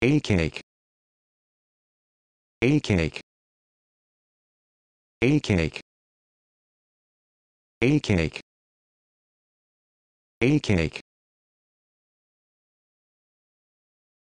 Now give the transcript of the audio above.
A cake. A cake. A cake. A cake. A cake.